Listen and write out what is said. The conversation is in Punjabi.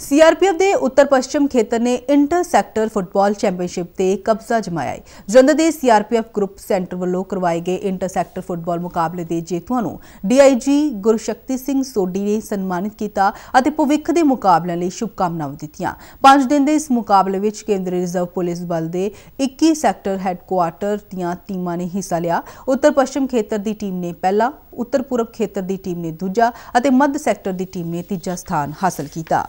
ਸੀਆਰਪੀਐਫ ਦੇ ਉੱਤਰ ਪੱਛਮ ਖੇਤਰ ਨੇ ਇੰਟਰ ਸੈਕਟਰ ਫੁੱਟਬਾਲ ਚੈਂਪੀਅਨਸ਼ਿਪ ਤੇ ਕਬਜ਼ਾ ਜਮਾਇਆ ਹੈ ਜਲੰਧਰ ਦੇ ਸੀਆਰਪੀਐਫ ਗਰੁੱਪ ਸੈਂਟਰ ਵੱਲੋਂ ਕਰਵਾਏ ਗਏ ਇੰਟਰ ਸੈਕਟਰ ਫੁੱਟਬਾਲ ਮੁਕਾਬਲੇ ਦੇ ਜੇਤੂਆਂ ਨੂੰ ਡੀਆਈਜੀ ਗੁਰਸ਼ਕਤੀ ਸਿੰਘ ਸੋਢੀ ਨੇ ਸਨਮਾਨਿਤ ਕੀਤਾ ਅਤੇ ਭਵਿੱਖ ਦੇ ਮੁਕਾਬਲਿਆਂ ਲਈ ਸ਼ੁਭਕਾਮਨਾਵਾਂ ਦਿੱਤੀਆਂ 5 ਦਿਨ ਦੇ ਇਸ ਮੁਕਾਬਲੇ ਵਿੱਚ ਕੇਂਦਰੀ ਰਿਜ਼ਰਵ ਪੁਲਿਸ ਬਲ ਦੇ 21 ਸੈਕਟਰ ਹੈੱਡਕੁਆਰਟਰ ਦੀਆਂ ਟੀਮਾਂ ਨੇ ਹਿੱਸਾ ਲਿਆ ਉੱਤਰ ਪੱਛਮ ਖੇਤਰ ਦੀ ਟੀਮ ਨੇ ਪਹਿਲਾ ਉੱਤਰ ਪੂਰਬ ਖੇਤਰ ਦੀ ਟੀਮ ਨੇ ਦੂਜਾ ਅਤੇ ਮੱਧ ਸੈਕਟਰ ਦੀ ਟੀਮ ਨੇ ਤੀਜਾ ਸਥਾਨ ਹਾਸਲ ਕੀਤਾ